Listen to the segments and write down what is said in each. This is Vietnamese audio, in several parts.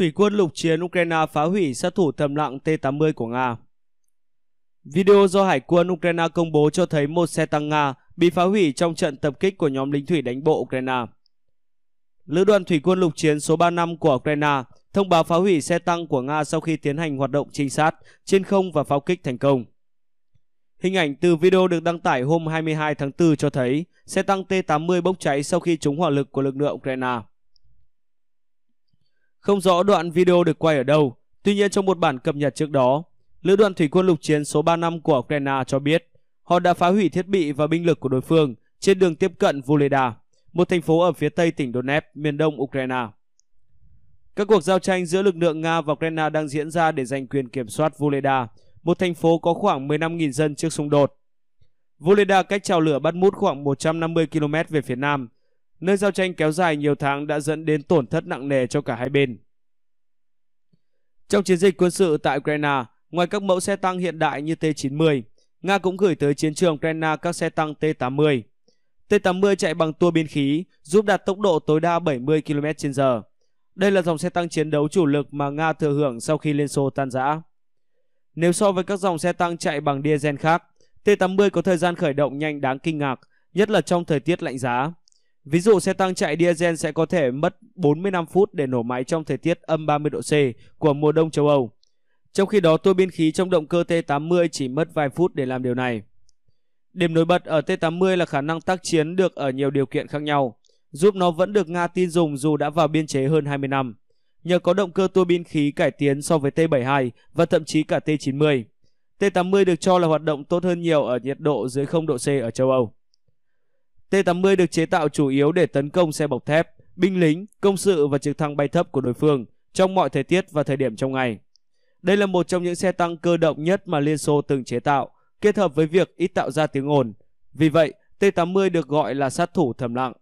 thủy quân lục chiến Ukraine phá hủy sát thủ thầm lặng T-80 của Nga. Video do Hải quân Ukraine công bố cho thấy một xe tăng Nga bị phá hủy trong trận tập kích của nhóm lính thủy đánh bộ Ukraine. Lữ đoàn thủy quân lục chiến số 35 của Ukraine thông báo phá hủy xe tăng của Nga sau khi tiến hành hoạt động trinh sát trên không và pháo kích thành công. Hình ảnh từ video được đăng tải hôm 22 tháng 4 cho thấy xe tăng T-80 bốc cháy sau khi trúng hỏa lực của lực lượng Ukraine. Không rõ đoạn video được quay ở đâu, tuy nhiên trong một bản cập nhật trước đó, Lữ đoàn Thủy quân lục chiến số 35 của Ukraine cho biết họ đã phá hủy thiết bị và binh lực của đối phương trên đường tiếp cận Voleda, một thành phố ở phía tây tỉnh Donetsk, miền đông Ukraine. Các cuộc giao tranh giữa lực lượng Nga và Ukraine đang diễn ra để giành quyền kiểm soát Voleda, một thành phố có khoảng 15.000 dân trước xung đột. Voleda cách trào lửa Mút khoảng 150 km về phía nam, Nơi giao tranh kéo dài nhiều tháng đã dẫn đến tổn thất nặng nề cho cả hai bên. Trong chiến dịch quân sự tại Ukraine, ngoài các mẫu xe tăng hiện đại như T-90, Nga cũng gửi tới chiến trường Ukraine các xe tăng T-80. T-80 chạy bằng tua biến khí, giúp đạt tốc độ tối đa 70 km/h. Đây là dòng xe tăng chiến đấu chủ lực mà Nga thừa hưởng sau khi Liên Xô tan rã. Nếu so với các dòng xe tăng chạy bằng diesel khác, T-80 có thời gian khởi động nhanh đáng kinh ngạc, nhất là trong thời tiết lạnh giá. Ví dụ xe tăng chạy diesel sẽ có thể mất 45 phút để nổ máy trong thời tiết âm 30 độ C của mùa đông châu Âu. Trong khi đó tua bin khí trong động cơ T80 chỉ mất vài phút để làm điều này. Điểm nổi bật ở T80 là khả năng tác chiến được ở nhiều điều kiện khác nhau, giúp nó vẫn được Nga tin dùng dù đã vào biên chế hơn 20 năm, nhờ có động cơ tua bin khí cải tiến so với T72 và thậm chí cả T90. T80 được cho là hoạt động tốt hơn nhiều ở nhiệt độ dưới 0 độ C ở châu Âu. T-80 được chế tạo chủ yếu để tấn công xe bọc thép, binh lính, công sự và trực thăng bay thấp của đối phương trong mọi thời tiết và thời điểm trong ngày. Đây là một trong những xe tăng cơ động nhất mà Liên Xô từng chế tạo, kết hợp với việc ít tạo ra tiếng ồn. Vì vậy, T-80 được gọi là sát thủ thầm lặng.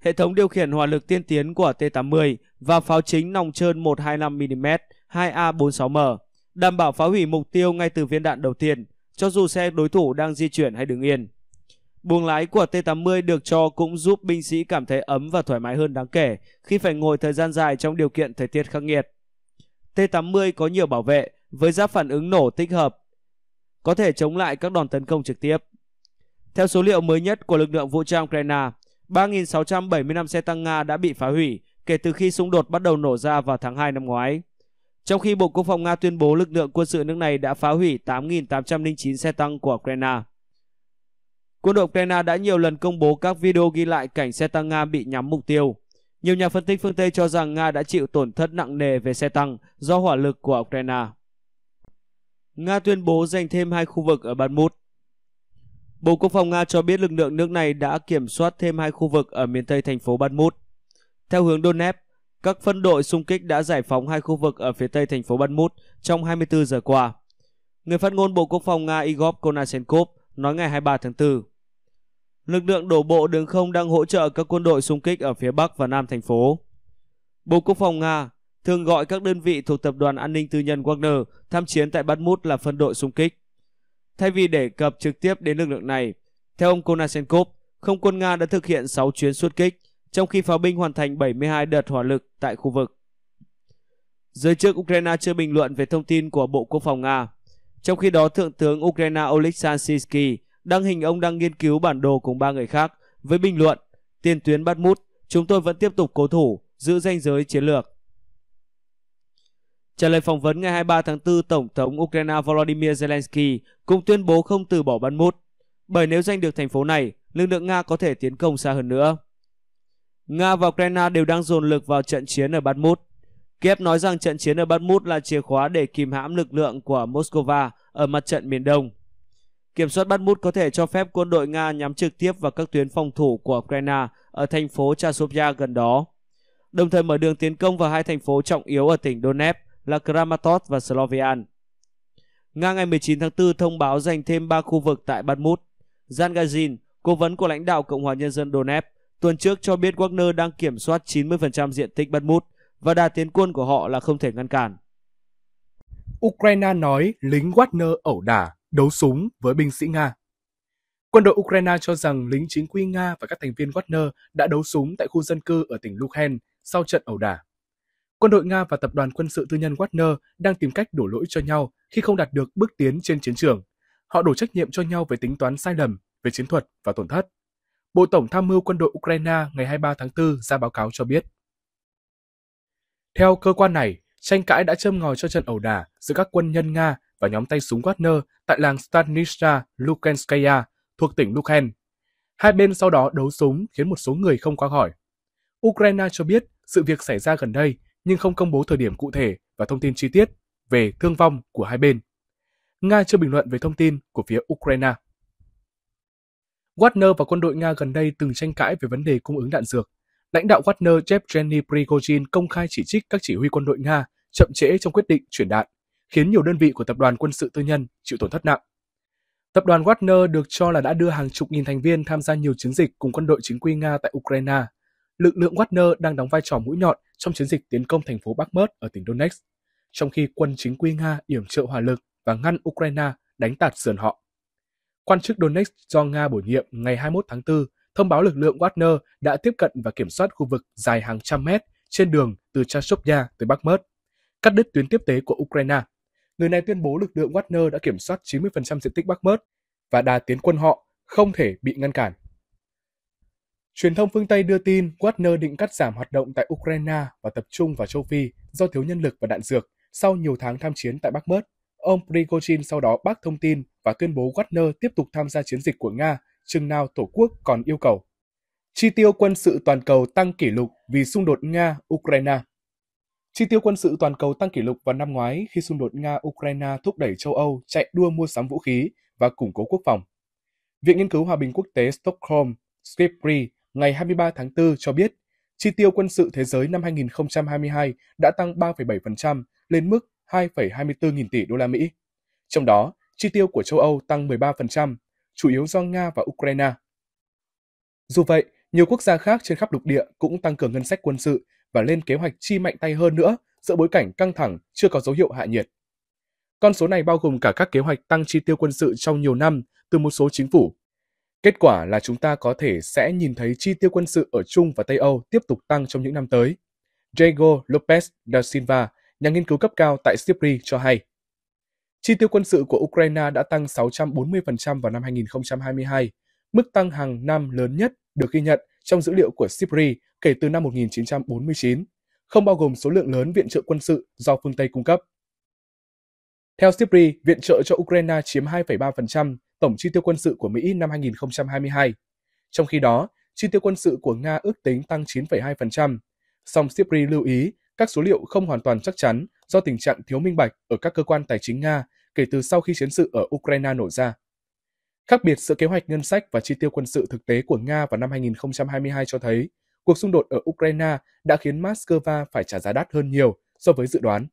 Hệ thống điều khiển hỏa lực tiên tiến của T-80 và pháo chính nòng trơn 125mm 2A46M đảm bảo phá hủy mục tiêu ngay từ viên đạn đầu tiên, cho dù xe đối thủ đang di chuyển hay đứng yên. Buồng lái của T-80 được cho cũng giúp binh sĩ cảm thấy ấm và thoải mái hơn đáng kể khi phải ngồi thời gian dài trong điều kiện thời tiết khắc nghiệt. T-80 có nhiều bảo vệ với giáp phản ứng nổ tích hợp, có thể chống lại các đòn tấn công trực tiếp. Theo số liệu mới nhất của lực lượng vũ trang Ukraine, 3.675 xe tăng Nga đã bị phá hủy kể từ khi xung đột bắt đầu nổ ra vào tháng 2 năm ngoái. Trong khi Bộ Quốc phòng Nga tuyên bố lực lượng quân sự nước này đã phá hủy 8.809 xe tăng của Ukraine. Quân đội Ukraine đã nhiều lần công bố các video ghi lại cảnh xe tăng Nga bị nhắm mục tiêu. Nhiều nhà phân tích phương Tây cho rằng Nga đã chịu tổn thất nặng nề về xe tăng do hỏa lực của Ukraine. Nga tuyên bố giành thêm hai khu vực ở Bakhmut. Bộ Quốc phòng Nga cho biết lực lượng nước này đã kiểm soát thêm hai khu vực ở miền tây thành phố Bakhmut. Theo hướng Donetsk, các phân đội xung kích đã giải phóng hai khu vực ở phía tây thành phố Bakhmut trong 24 giờ qua. Người phát ngôn Bộ Quốc phòng Nga Igor Konashenkov nói ngày 23 tháng 4 lực lượng đổ bộ đường không đang hỗ trợ các quân đội xung kích ở phía Bắc và Nam thành phố. Bộ Quốc phòng Nga thường gọi các đơn vị thuộc Tập đoàn An ninh Tư nhân Wagner tham chiến tại Bakhmut là phân đội xung kích. Thay vì đề cập trực tiếp đến lực lượng này, theo ông Konashenkov, không quân Nga đã thực hiện 6 chuyến xuất kích, trong khi pháo binh hoàn thành 72 đợt hỏa lực tại khu vực. Giới chức Ukraine chưa bình luận về thông tin của Bộ Quốc phòng Nga. Trong khi đó, Thượng tướng Ukraine Oleksandr Sisky đăng hình ông đang nghiên cứu bản đồ cùng ba người khác với bình luận tiền tuyến bắt mút chúng tôi vẫn tiếp tục cố thủ giữ ranh giới chiến lược Trả lời phỏng vấn ngày 23 tháng 4, Tổng thống Ukraine Volodymyr Zelensky cũng tuyên bố không từ bỏ Ban Mút, bởi nếu giành được thành phố này, lực lượng Nga có thể tiến công xa hơn nữa. Nga và Ukraine đều đang dồn lực vào trận chiến ở Ban Mút. Kiev nói rằng trận chiến ở Ban Mút là chìa khóa để kìm hãm lực lượng của Moscow ở mặt trận miền Đông. Kiểm soát Bakhmut có thể cho phép quân đội Nga nhắm trực tiếp vào các tuyến phòng thủ của Ukraine ở thành phố Chasovya gần đó, đồng thời mở đường tiến công vào hai thành phố trọng yếu ở tỉnh Donetsk là Kramatorsk và Slovian. Nga ngày 19 tháng 4 thông báo giành thêm 3 khu vực tại Bakhmut. Zangazin, cố vấn của lãnh đạo Cộng hòa Nhân dân Donetsk, tuần trước cho biết Wagner đang kiểm soát 90% diện tích Bakhmut và đà tiến quân của họ là không thể ngăn cản. Ukraine nói lính Wagner ẩu đả đấu súng với binh sĩ Nga. Quân đội Ukraine cho rằng lính chính quy Nga và các thành viên Wagner đã đấu súng tại khu dân cư ở tỉnh Luhansk sau trận ẩu đả. Quân đội Nga và tập đoàn quân sự tư nhân Wagner đang tìm cách đổ lỗi cho nhau khi không đạt được bước tiến trên chiến trường. Họ đổ trách nhiệm cho nhau về tính toán sai lầm, về chiến thuật và tổn thất. Bộ Tổng tham mưu quân đội Ukraine ngày 23 tháng 4 ra báo cáo cho biết. Theo cơ quan này, tranh cãi đã châm ngòi cho trận ẩu đả giữa các quân nhân Nga và nhóm tay súng Wagner tại làng Stanisha Lukenskaya thuộc tỉnh Lukhen. Hai bên sau đó đấu súng khiến một số người không qua khỏi. Ukraine cho biết sự việc xảy ra gần đây nhưng không công bố thời điểm cụ thể và thông tin chi tiết về thương vong của hai bên. Nga chưa bình luận về thông tin của phía Ukraine. Wagner và quân đội Nga gần đây từng tranh cãi về vấn đề cung ứng đạn dược. Lãnh đạo Wagner Yevgeny Prigozhin công khai chỉ trích các chỉ huy quân đội Nga chậm trễ trong quyết định chuyển đạn khiến nhiều đơn vị của tập đoàn quân sự tư nhân chịu tổn thất nặng. Tập đoàn Wagner được cho là đã đưa hàng chục nghìn thành viên tham gia nhiều chiến dịch cùng quân đội chính quy Nga tại Ukraine. Lực lượng Wagner đang đóng vai trò mũi nhọn trong chiến dịch tiến công thành phố Bakhmut ở tỉnh Donetsk, trong khi quân chính quy Nga yểm trợ hỏa lực và ngăn Ukraine đánh tạt sườn họ. Quan chức Donetsk do Nga bổ nhiệm ngày 21 tháng 4 thông báo lực lượng Wagner đã tiếp cận và kiểm soát khu vực dài hàng trăm mét trên đường từ Chashovya tới Bakhmut, cắt đứt tuyến tiếp tế của Ukraine người này tuyên bố lực lượng Wagner đã kiểm soát 90% diện tích Bakhmut và đà tiến quân họ không thể bị ngăn cản. Truyền thông phương Tây đưa tin Wagner định cắt giảm hoạt động tại Ukraine và tập trung vào châu Phi do thiếu nhân lực và đạn dược sau nhiều tháng tham chiến tại Bakhmut. Ông Prigozhin sau đó bác thông tin và tuyên bố Wagner tiếp tục tham gia chiến dịch của Nga chừng nào Tổ quốc còn yêu cầu. Chi tiêu quân sự toàn cầu tăng kỷ lục vì xung đột Nga-Ukraine. Chi tiêu quân sự toàn cầu tăng kỷ lục vào năm ngoái khi xung đột Nga-Ukraine thúc đẩy châu Âu chạy đua mua sắm vũ khí và củng cố quốc phòng. Viện Nghiên cứu Hòa bình Quốc tế Stockholm, Skipri, ngày 23 tháng 4 cho biết, chi tiêu quân sự thế giới năm 2022 đã tăng 3,7% lên mức 2,24 nghìn tỷ đô la Mỹ. Trong đó, chi tiêu của châu Âu tăng 13%, chủ yếu do Nga và Ukraine. Dù vậy, nhiều quốc gia khác trên khắp lục địa cũng tăng cường ngân sách quân sự và lên kế hoạch chi mạnh tay hơn nữa giữa bối cảnh căng thẳng chưa có dấu hiệu hạ nhiệt. Con số này bao gồm cả các kế hoạch tăng chi tiêu quân sự trong nhiều năm từ một số chính phủ. Kết quả là chúng ta có thể sẽ nhìn thấy chi tiêu quân sự ở Trung và Tây Âu tiếp tục tăng trong những năm tới. Diego Lopez da Silva, nhà nghiên cứu cấp cao tại Sipri cho hay. Chi tiêu quân sự của Ukraine đã tăng 640% vào năm 2022, mức tăng hàng năm lớn nhất được ghi nhận trong dữ liệu của SIPRI kể từ năm 1949, không bao gồm số lượng lớn viện trợ quân sự do phương Tây cung cấp. Theo SIPRI, viện trợ cho Ukraine chiếm 2,3% tổng chi tiêu quân sự của Mỹ năm 2022. Trong khi đó, chi tiêu quân sự của Nga ước tính tăng 9,2%. Song SIPRI lưu ý các số liệu không hoàn toàn chắc chắn do tình trạng thiếu minh bạch ở các cơ quan tài chính Nga kể từ sau khi chiến sự ở Ukraine nổ ra. Khác biệt giữa kế hoạch ngân sách và chi tiêu quân sự thực tế của Nga vào năm 2022 cho thấy, cuộc xung đột ở Ukraine đã khiến Moscow phải trả giá đắt hơn nhiều so với dự đoán.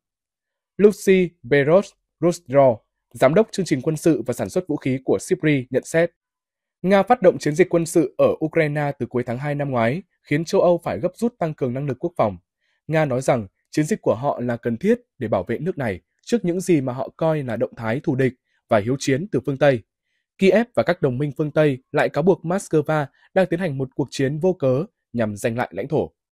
Lucy Beros Rostro, giám đốc chương trình quân sự và sản xuất vũ khí của Sipri nhận xét, Nga phát động chiến dịch quân sự ở Ukraine từ cuối tháng 2 năm ngoái, khiến châu Âu phải gấp rút tăng cường năng lực quốc phòng. Nga nói rằng chiến dịch của họ là cần thiết để bảo vệ nước này trước những gì mà họ coi là động thái thù địch và hiếu chiến từ phương Tây. Kiev và các đồng minh phương Tây lại cáo buộc Moscow đang tiến hành một cuộc chiến vô cớ nhằm giành lại lãnh thổ.